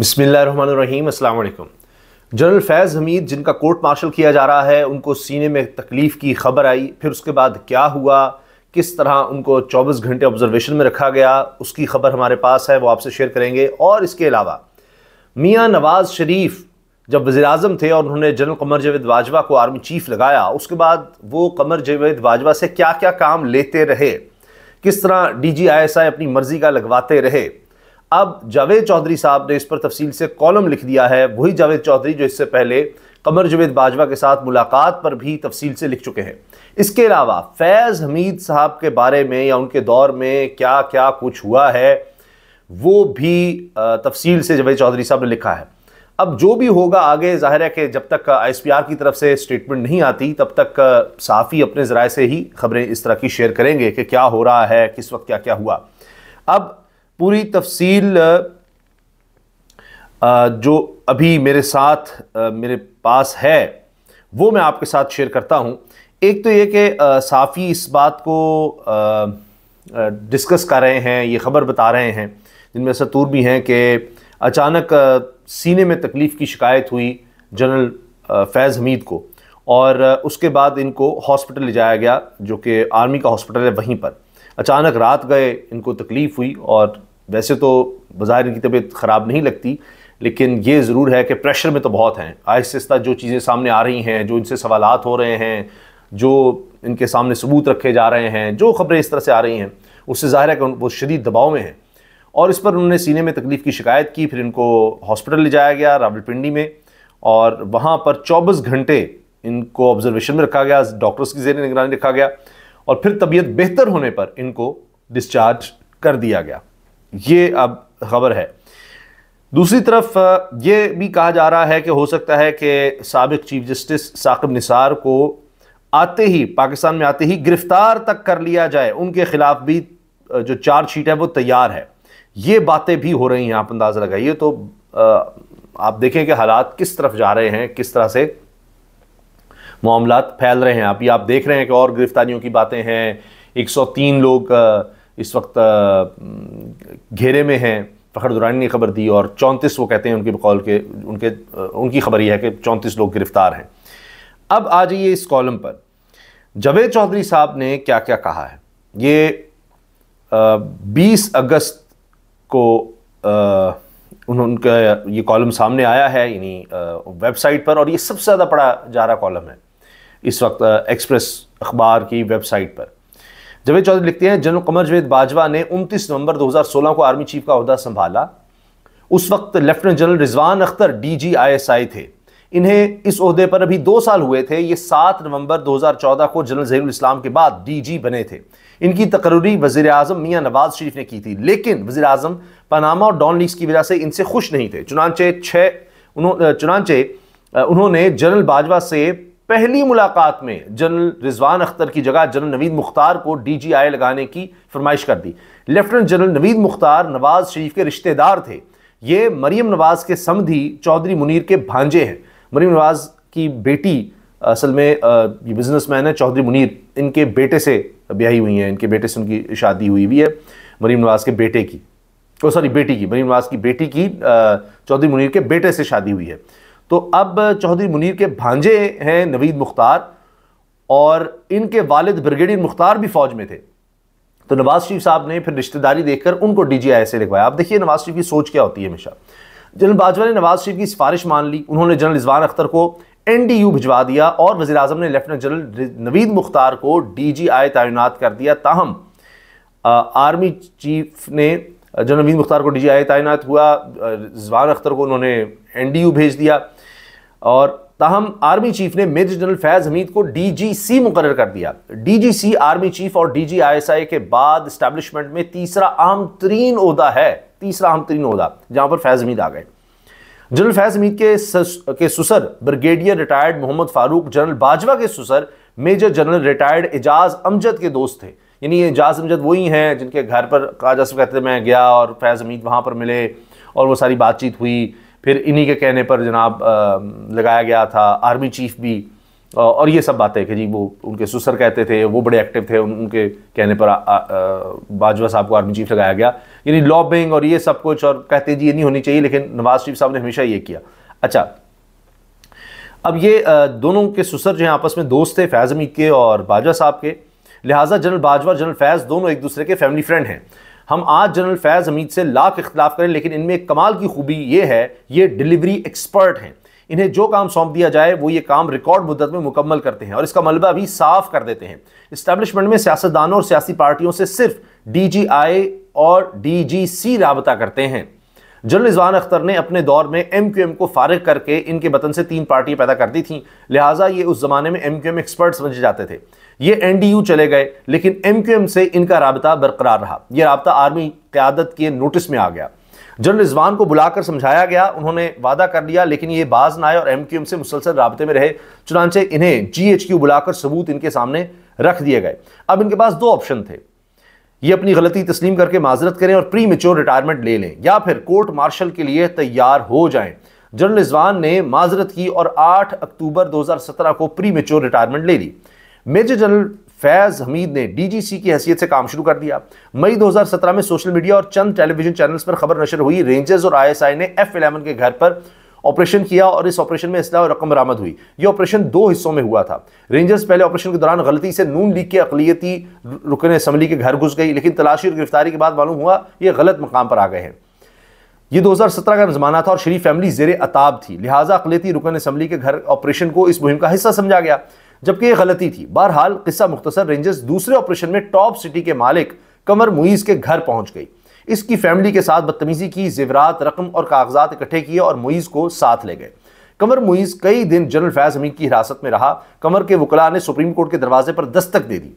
बसमीम अल्लाम जनरल फैज़ हमीद जिनका कोर्ट मार्शल किया जा रहा है उनको सीने में तकलीफ़ की खबर आई फिर उसके बाद क्या हुआ किस तरह उनको 24 घंटे ऑब्जर्वेशन में रखा गया उसकी खबर हमारे पास है वो आपसे शेयर करेंगे और इसके अलावा मियाँ नवाज़ शरीफ जब वज़ी अजम थे और उन्होंने जनरल कमर जवेद वाजवा को आर्मी चीफ लगाया उसके बाद वो कमर जवेद बाजवा से क्या क्या काम लेते रहे किस तरह D G I S I अपनी मर्ज़ी का लगवाते रहे अब जावेद चौधरी साहब ने इस पर तफसील से कॉलम लिख दिया है वही जावेद चौधरी जो इससे पहले कमर जावेद बाजवा के साथ मुलाकात पर भी तफसील से लिख चुके हैं इसके अलावा फैज़ हमीद साहब के बारे में या उनके दौर में क्या क्या कुछ हुआ है वो भी तफसील से जावेद चौधरी साहब ने लिखा है अब जो भी होगा आगे जाहिर है कि जब तक आईएसपीआर की तरफ से स्टेटमेंट नहीं आती तब तक साफ़ी अपने ज़राए से ही खबरें इस तरह की शेयर करेंगे कि क्या हो रहा है किस वक्त क्या क्या हुआ अब पूरी तफसील जो अभी मेरे साथ मेरे पास है वो मैं आपके साथ शेयर करता हूँ एक तो ये कि साफ़ी इस बात को डिस्कस कर रहे हैं ये ख़बर बता रहे हैं जिनमें सतूर भी हैं कि अचानक सीने में तकलीफ़ की शिकायत हुई जनरल फैज़ हमीद को और उसके बाद इनको हॉस्पिटल ले जाया गया जो कि आर्मी का हॉस्पिटल है वहीं पर अचानक रात गए इनको तकलीफ़ हुई और वैसे तो बाहर इनकी तबीयत ख़राब नहीं लगती लेकिन ये ज़रूर है कि प्रेशर में तो बहुत हैं आहिस्ता आहिस्ता जो चीज़ें सामने आ रही हैं जो इनसे सवाल हो रहे हैं जो इनके सामने सबूत रखे जा रहे हैं जो खबरें इस तरह से आ रही हैं उससे ज़ाहिर है कि वो शदीद दबाव में हैं और इस पर उन्होंने सीने में तकलीफ़ की शिकायत की फिर इनको हॉस्पिटल ले जाया गया रावलपिंडी में और वहाँ पर चौबीस घंटे इनको ऑब्जर्वेशन में रखा गया डॉक्टर्स की जेर निगरानी रखा गया और फिर तबीयत बेहतर होने पर इनको डिस्चार्ज कर दिया गया ये अब खबर है दूसरी तरफ ये भी कहा जा रहा है कि हो सकता है कि सबक चीफ जस्टिस साकिब निसार को आते ही पाकिस्तान में आते ही गिरफ्तार तक कर लिया जाए उनके खिलाफ भी जो चार्जशीट है वो तैयार है ये बातें भी हो रही हैं आप अंदाज़ा लगाइए तो आप देखें कि हालात किस तरफ जा रहे हैं किस तरह से मामला फैल रहे हैं आप ये आप देख रहे हैं कि और गिरफ्तारियों की बातें हैं 103 लोग इस वक्त घेरे में हैं फ़खर दुरानी ने खबर दी और चौंतीस वो कहते हैं उनके बकौल के उनके उनकी खबर यह है कि चौंतीस लोग गिरफ्तार हैं अब आ जाइए इस कॉलम पर जवेद चौधरी साहब ने क्या क्या कहा है ये बीस अगस्त को आ, उनका ये कॉलम सामने आया है यानी वेबसाइट पर और ये सबसे ज़्यादा पढ़ा जा रहा कॉलम है इस वक्त एक्सप्रेस अखबार की वेबसाइट पर जवेद चौधरी लिखते हैं जनरल कमर जवेद बाजवा ने 29 नवंबर 2016 को आर्मी चीफ का अहदा संभाला उस वक्त lieutenant general Rizwan Akhtar DG ISI थे इन्हें इस अहदे पर अभी दो साल हुए थे ये सात नवंबर 2014 को जनरल जहरुल इस्लाम के बाद डीजी बने थे इनकी तकररी वजीर अजम मियाँ नवाज शरीफ ने की थी लेकिन वजी अजम पनामा और डॉन लीग्स की वजह से इनसे खुश नहीं थे चुनाचे छः उन्हों चुनाचे उन्होंने जनरल बाजवा से पहली मुलाकात में जनरल रिजवान अख्तर की जगह जनरल नवीद मुख्तार को डीजीआई लगाने की फरमाइश कर दी लेफ्टिनेंट जनरल नवीद मुख्तार नवाज शरीफ के रिश्तेदार थे ये मरीम नवाज के समधी चौधरी मुनीर के भांजे हैं मरीम नवाज की बेटी असल में ये बिजनेसमैन है चौधरी मुनीर इनके बेटे से ब्याही हुई हैं इनके बेटे से उनकी शादी हुई हुई है मरीम नवाज के बेटे की ओ सॉरी बेटी की मरीम नवाज की बेटी की चौधरी मुनीर के बेटे से शादी हुई है तो अब चौधरी मुनीर के भांजे हैं नवीद मुख्तार और इनके वालिद ब्रिगेडियर मुख्तार भी फौज में थे तो नवाज शरीफ साहब ने फिर रिश्तेदारी देखकर उनको डी जी आई से लिखवाया आप देखिए नवाज शरीफ की सोच क्या होती है हमेशा जनरल बाजवा ने नवाज शरीफ की सिफारिश मान ली उन्होंने जनरल रिजवान अख्तर को एन डी यू भिजवा दिया और वजी अजम ने लेफ्टिनेंट जनरल नवीद मुख्तार को डी जी आई तैनात कर दिया ताहम आर्मी चीफ ने जनरल नवीद मुख्तार को डी जी आई तैनात हुआ रिजवान अख्तर को उन्होंने एन डी यू भेज दिया और ताहम आर्मी चीफ ने मेजर जनरल फैज़ हमीद को डीजीसी मुकर कर दिया डीजीसी आर्मी चीफ और डीजीआईएसआई के बाद इस्टेब्लिशमेंट में तीसरा आम तरीन अहदा है तीसरा आम तरीन अहदा जहां पर फैज़ हमीद आ गए जनरल फैज़ हमीद के के सुसर brigadier retired Mohammad Farooq general Bajwa के सुसर major general retired Ejaz Amjad के दोस्त थे यानी एजाज अमजद वही हैं जिनके घर पर काजा से कहते मैं गया और फैज़ हमीद वहाँ पर मिले और वो सारी बातचीत हुई फिर इन्हीं के कहने पर जनाब लगाया गया था आर्मी चीफ भी और ये सब बातें कि जी वो उनके सुसर कहते थे वो बड़े एक्टिव थे उनके कहने पर बाजवा साहब को आर्मी चीफ लगाया गया यानी लॉबिंग और ये सब कुछ और कहते जी ये नहीं होनी चाहिए लेकिन नवाज शरीफ साहब ने हमेशा ये किया अच्छा अब ये दोनों के सुसर जो हैं आपस में दोस्त थे फैज़ अमीद के और बाजवा साहब के लिहाजा जनरल बाजवा जनरल फैज़ दोनों एक दूसरे के फैमिली फ्रेंड हैं हम आज जनरल फैज़ हमीद से लाख इख्तलाफ करें लेकिन इनमें एक कमाल की खूबी ये है ये डिलीवरी एक्सपर्ट हैं इन्हें जो काम सौंप दिया जाए वो ये काम रिकॉर्ड मुद्दत में मुकम्मल करते हैं और इसका मलबा भी साफ कर देते हैं इस्टेब्लिशमेंट में सियासतदानों और सियासी पार्टियों से सिर्फ डी जी आई और डी जी सी रबता करते हैं जनरल रिजवान अख्तर ने अपने दौर में एम क्यू एम को फारग करके इनके वतन से तीन पार्टियाँ पैदा कर दी थी लिहाजा ये उस ज़माने में एम क्यू एम एक्सपर्ट समझे जाते थे ये एनडीयू चले गए लेकिन एमक्यूएम से इनका रबता बरकरार रहा यह रबता आर्मी क्यादत के नोटिस में आ गया जनरल रिजवान को बुलाकर समझाया गया उन्होंने वादा कर लिया लेकिन ये बाज ना आए और एम क्यू एम से मुसलसल रबते में रहे चुनाचे इन्हें जी एच क्यू बुलाकर सबूत इनके सामने रख दिए गए अब इनके पास दो ऑप्शन थे ये अपनी गलती तस्लीम करके माजरत करें और प्री मेच्योर रिटायरमेंट ले लें या फिर कोर्ट मार्शल के लिए तैयार हो जाएं जनरल रिजवान ने माजरत की और 8 अक्टूबर 2017 को प्री मेच्योर रिटायरमेंट ले ली मेजर जनरल फैज़ हमीद ने डीजीसी की हैसियत से काम शुरू कर दिया मई 2017 में सोशल मीडिया और चंद टेलीविजन चैनल्स पर खबर नशर हुई रेंजर्स और आईएसआई ने एफ इलेवन के घर पर ऑपरेशन किया और इस ऑपरेशन में इसलाह और रकम बरामद हुई यह ऑपरेशन दो हिस्सों में हुआ था रेंजर्स पहले ऑपरेशन के दौरान गलती से नून लीग के अकलीती रुकन असम्बली के घर घुस गई लेकिन तलाशी और गिरफ्तारी के बाद मालूम हुआ ये गलत मकाम पर आ गए हैं ये 2017 का जमाना था और शरीफ फैमिली जेर अताब थी लिहाजा अकलीती रुकन असम्बली के घर ऑपरेशन को इस मुहिम का हिस्सा समझा गया जबकि यह गलती थी बहरहाल किस्सा मुख्तसर रेंजर्स दूसरे ऑपरेशन में टॉप सिटी के मालिक कमर मुईज़ के घर पहुंच गई इसकी फैमिली के साथ बदतमीजी की जेवरात रकम और कागजात इकट्ठे किए और मुईज़ को साथ ले गए कमर मुईज़ कई दिन जनरल फैज़ हमीद की हिरासत में रहा कमर के वकला ने सुप्रीम कोर्ट के दरवाजे पर दस्तक दे दी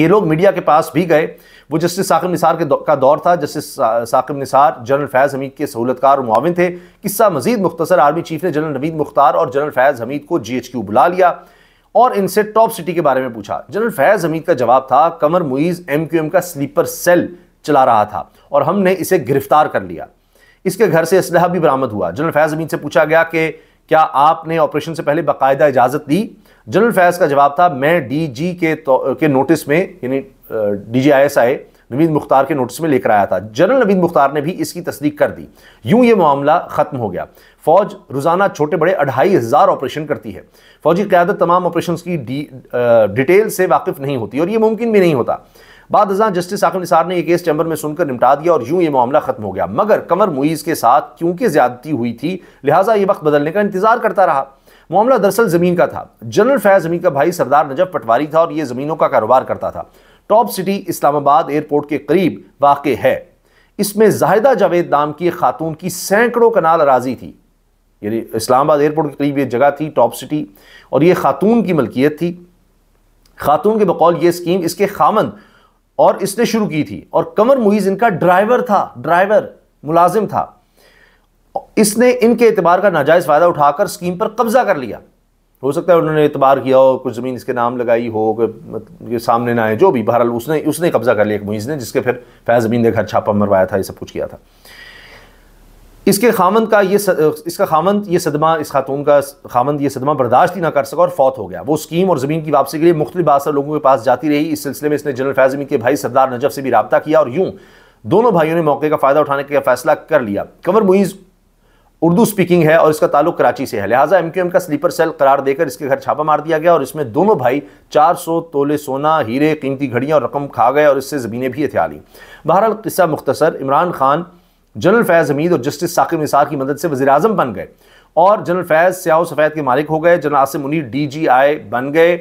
ये लोग मीडिया के पास भी गए वो जस्टिस साकिब निसार के दौ, का दौर था जस्टिस साकिब निसार जनरल फैज़ हमीद के सहूलतकार और मुआवन थे किस्सा मजीद मुख्तर आर्मी चीफ ने जनरल नवीद मुख्तार और जनरल फैज़ हमीद को जी एच क्यू बुला लिया और इनसे टॉप सिटी के बारे में पूछा जनरल फैज़ हमीद का जवाब था कमर मुईज़ एम का स्लीपर सेल चला रहा था और हमने इसे गिरफ्तार कर लिया इसके घर से इसलहा भी बरामद हुआ जनरल फैज़ हमीद से पूछा गया कि क्या आपने ऑपरेशन से पहले बाकायदा इजाज़त दी जनरल फैज़ का जवाब था मैं डीजी के तो, के नोटिस में यानी D G I S Naveed Mukhtar के नोटिस में लेकर आया था जनरल नवीद मुख्तार ने भी इसकी तस्दीक कर दी यूं यह मामला खत्म हो गया फौज रोजाना छोटे बड़े अढ़ाई हज़ार ऑपरेशन करती है फौजी क्यादत तमाम ऑपरेशन की डिटेल से वाकिफ नहीं होती और यह मुमकिन भी नहीं होता बाद हजार जस्टिस आकम निसार ने यह केस चैंबर में सुनकर निपटा दिया और यूं यह मामला खत्म हो गया मगर कमर मुईज़ के साथ क्योंकि ज्यादती हुई थी लिहाजा ये वक्त बदलने का इंतजार करता रहा मामला दरअसल ज़मीन का था जनरल फैज़ जमीन का भाई सरदार नजब पटवारी था और यह ज़मीनों का कारोबार करता था टॉप सिटी इस्लामाबाद एयरपोर्ट के करीब वाक़ है इसमें जाहिदा जावेद नाम की एक खातून की सैकड़ों कनाल अराजी थी यानी इस्लामाबाद एयरपोर्ट के करीब ये जगह थी टॉप सिटी और ये खातून की मलकियत थी खातून के बकौल ये स्कीम इसके खामन और इसने शुरू की थी और कमर मुहीज़ इनका ड्राइवर था ड्राइवर मुलाजिम था इसने इनके एतबार का नाजायज़ फ़ायदा उठाकर स्कीम पर कब्ज़ा कर लिया हो सकता है उन्होंने इतबार किया हो कुछ ज़मीन इसके नाम लगाई हो कि सामने ना आए जो भी बहरहाल उसने उसने कब्ज़ा कर लिया एक मुइज़ ने जिसके फिर फैज़ ज़मीन ने घर छापा मरवाया था ये सब कुछ किया था इसके खामंद का ये इसका खामंद ये सदमा इस खातून का खामंद ये सदमा बर्दाश्त ही ना कर सका और फौत हो गया वो स्कीम और ज़मीन की वापसी के लिए मुख्तलिफ बासर लोगों के पास जाती रही इस सिलसिले में इसने जनरल फैज़ अमीन के भाई सरदार नजफ से भी रबता किया और यूँ दोनों भाइयों ने मौके का फ़ायदा उठाने का फैसला कर लिया कंवर मुइज़ उर्दू स्पीकिंग है और इसका ताल्लुक कराची से है लिहाजा एम का स्लीपर सेल करार देकर इसके घर छापा मार दिया गया और इसमें दोनों भाई 400 तोले सोना हीरे कीमती घड़ियाँ और रकम खा गए और इससे ज़मीनें भी हथियार ली बहरहाल किस्सा मुख्तसर इमरान खान जनरल फैज़ हमीद और जस्टिस साकिब निसार की मदद से वजी अजम बन गए और जनरल फैज़ स्याह सफ़ैद के मालिक हो गए general Asim Munir D G I बन गए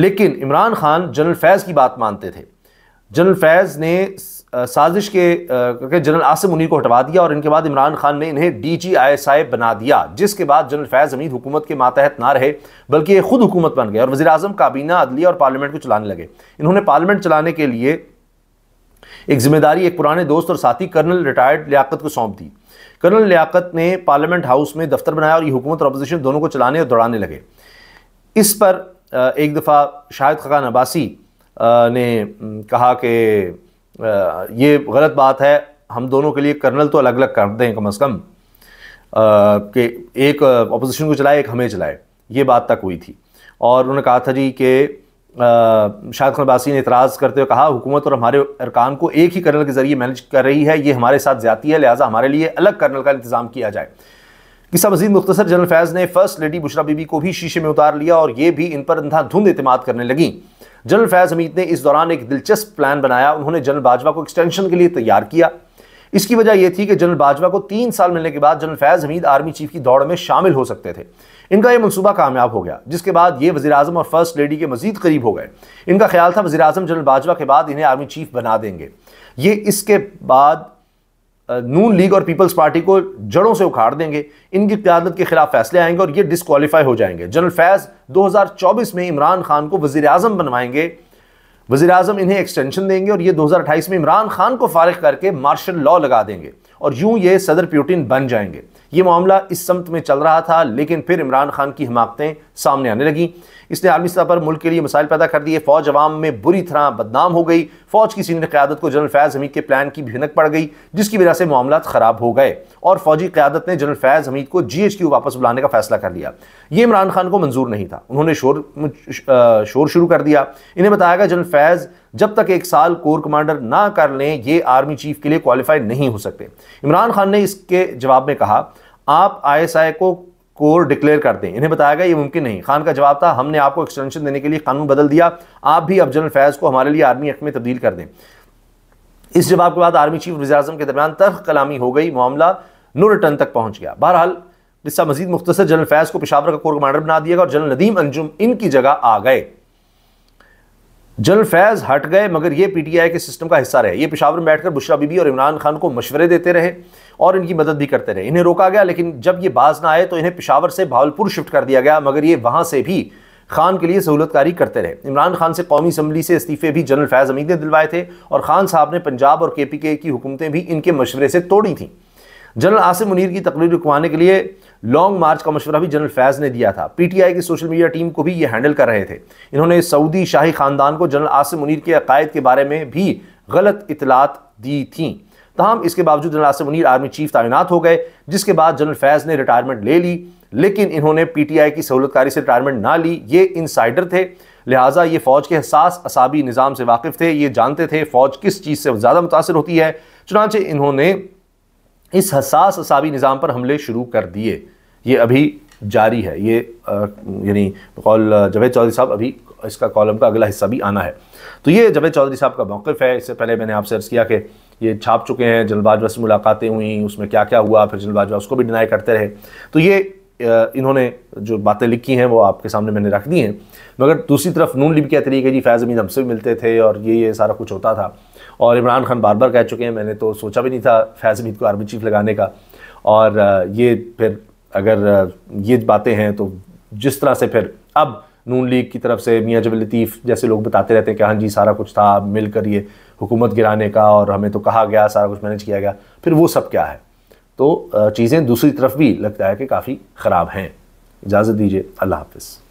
लेकिन इमरान खान जनरल फैज़ की बात मानते थे जनरल फैज़ ने साजिश के जनरल आसिम मुनीर को हटवा दिया और इनके बाद इमरान खान ने इन्हें D G I S I बना दिया जिसके बाद जनरल फैज़ हमीद हुकूमत के मातहत ना रहे बल्कि ये खुद हुकूमत बन गए और वजी अजम काबीना अदलिया और पार्लियामेंट को चलाने लगे इन्होंने पार्लियामेंट चलाने के लिए एक जिम्मेदारी एक पुराने दोस्त और साथी कर्नल रिटायर्ड लियाकत को सौंप दी कर्नल लियाकत ने पार्लियामेंट हाउस में दफ्तर बनाया और ये हुकूमत और अपोजिशन दोनों को चलाने और दौड़ाने लगे इस पर एक दफ़ा शाहिद खकान अब्बासी ने कहा कि ये गलत बात है हम दोनों के लिए कर्नल तो अलग अलग करते हैं कम अज़ कम कि एक अपोजिशन को चलाए एक हमें चलाए ये बात तक हुई थी और उन्होंने कहा था जी कि शाहिद खान ने इतराज़ करते हुए कहा हुकूमत और हमारे अरकान को एक ही कर्नल के ज़रिए मैनेज कर रही है ये हमारे साथ ज़्यादा है लिहाजा हमारे लिए अलग कर्नल का इंतज़ाम किया जाए किसा मजीद मुख्तर जनरल फैज़ ने फर्स्ट लेडी बुशरा बीबी को भी शीशे में उतार लिया और ये भी इन पर अंधाधुंध अतमाद करने लगी जनरल फैज़ हमीद ने इस दौरान एक दिलचस्प प्लान बनाया उन्होंने जनरल बाजवा को एक्सटेंशन के लिए तैयार किया इसकी वजह यह थी कि जनरल बाजवा को तीन साल मिलने के बाद general Faiz Hameed army chief की दौड़ में शामिल हो सकते थे इनका यह मनसूबा कामयाब हो गया जिसके बाद ये वजी अजम और फर्स्ट लेडी के मजीद करीब हो गए इनका ख्याल था वजी अजम जनरल बाजवा के बाद इन्हें आर्मी चीफ बना देंगे ये इसके बाद नून लीग और पीपल्स पार्टी को जड़ों से उखाड़ देंगे इनकी क्यादत के खिलाफ फैसले आएंगे और ये डिसकॉलीफाई हो जाएंगे जनरल फैज़ 2024 में इमरान खान को वजी अजम बनवाएंगे वजी अजम इन्हें एक्सटेंशन देंगे और ये 2028 में इमरान खान को फारिग करके मार्शल लॉ लगा देंगे और यूं ये सदर प्यूटिन बन जाएंगे ये मामला इस समत में चल रहा था लेकिन फिर इमरान खान की हिमाकतें सामने आने लगी इसने आलमी सतह पर मुल्क के लिए मसाइल पैदा कर दिए फौज अवाम में बुरी तरह बदनाम हो गई फौज की सीनियर क्यादत को जनरल फैज़ हमीद के प्लान की भिनक पड़ गई जिसकी वजह से मामला ख़राब हो गए और फौजी क्यादत ने जनरल फैज़ हमीद को जी एच क्यू वापस बुलाने का फैसला कर लिया ये इमरान खान को मंजूर नहीं था उन्होंने शोर शोर शुरू कर दिया इन्हें बताया गया जनरल फैज़ जब तक एक साल कोर कमांडर ना कर लें ये आर्मी चीफ के लिए क्वालिफाई नहीं हो सकते इमरान खान ने इसके जवाब में कहा आप आईएसआई को कोर डिक्लेयर कर दें इन्हें बताया गया ये मुमकिन नहीं खान का जवाब था हमने आपको एक्सटेंशन देने के लिए कानून बदल दिया आप भी अब जनरल फैज़ को हमारे लिए आर्मी एक्ट में तब्दील कर दें इस जवाब के बाद आर्मी चीफ वजी अजम के दरमियान तर्क कलामी हो गई मामला नो रिटर्न तक पहुंच गया बहरहाल किस्सा मजीद मुख्तर जनरल फैज़ को पिशावर का कोर कमांडर बना दिया गया और जनरल नदीम अंजुम इनकी जगह आ गए जनरल फैज़ हट गए मगर ये पीटीआई के सिस्टम का हिस्सा रहे ये पिशावर में बैठकर बुशरा बीबी और इमरान खान को मशवरे देते रहे और इनकी मदद भी करते रहे इन्हें रोका गया लेकिन जब ये बाज ना आए तो इन्हें पिशावर से भावलपुर शिफ्ट कर दिया गया मगर ये वहाँ से भी खान के लिए सहूलतकारी करते रहे इमरान खान से कौमी असम्बली से इस्तीफे भी जनरल फैज़ अमीद ने दिलवाए थे और खान साहब ने पंजाब और के पी के की हुकूमतें भी इनके मशवरे से तोड़ी थीं जनरल आसिम मुनीर की तकरीर रुकवाने के लिए लॉन्ग मार्च का मशवरा भी जनरल फैज ने दिया था पीटीआई की सोशल मीडिया टीम को भी ये हैंडल कर रहे थे इन्होंने सऊदी शाही खानदान को जनरल आसिम मुनीर के अकायद के बारे में भी गलत इतलात दी थी तहम इसके बावजूद general Asim Munir army chief तैनात हो गए जिसके बाद जनरल फैज ने रिटायरमेंट ले ली लेकिन इन्होंने पीटीआई की सहूलतकारी से रिटायरमेंट ना ली ये इनसाइडर थे लिहाजा ये फ़ौज के हसास असाबी निज़ाम से वाकिफ़ थे ये जानते थे फ़ौज किस चीज़ से ज़्यादा मुतासर होती है चुनाचे इन्होंने इस हसास असाबी निज़ाम पर हमले शुरू कर दिए ये अभी जारी है ये यानी कॉल जवेद चौधरी साहब अभी इसका कॉलम का अगला हिस्सा भी आना है तो ये जवेद चौधरी साहब का मौक़ है इससे पहले मैंने आपसे अर्ज़ किया कि ये छाप चुके हैं जनरल बाजवा से मुलाकातें हुई उसमें क्या क्या हुआ फिर जनरल बाजवा उसको भी डिनाई करते रहे तो ये इन्होंने जो बातें लिखी हैं वो आपके सामने मैंने रख दी हैं मगर दूसरी तरफ नून लिप क्या तरीके जी फैज़ अमीन हमसे भी मिलते थे और ये ये सारा कुछ होता था और इमरान खान बार बार कह चुके हैं मैंने तो सोचा भी नहीं था फैज़ हमीद को आर्मी चीफ लगाने का और ये फिर अगर ये बातें हैं तो जिस तरह से फिर अब नून लीग की तरफ से मियाँ जब लतीफ़ जैसे लोग बताते रहते हैं कि हाँ जी सारा कुछ था मिल कर ये हुकूमत गिराने का और हमें तो कहा गया सारा कुछ मैनेज किया गया फिर वो सब क्या है तो चीज़ें दूसरी तरफ भी लगता है कि काफ़ी ख़राब हैं इजाज़त दीजिए अल्लाह हाफिज़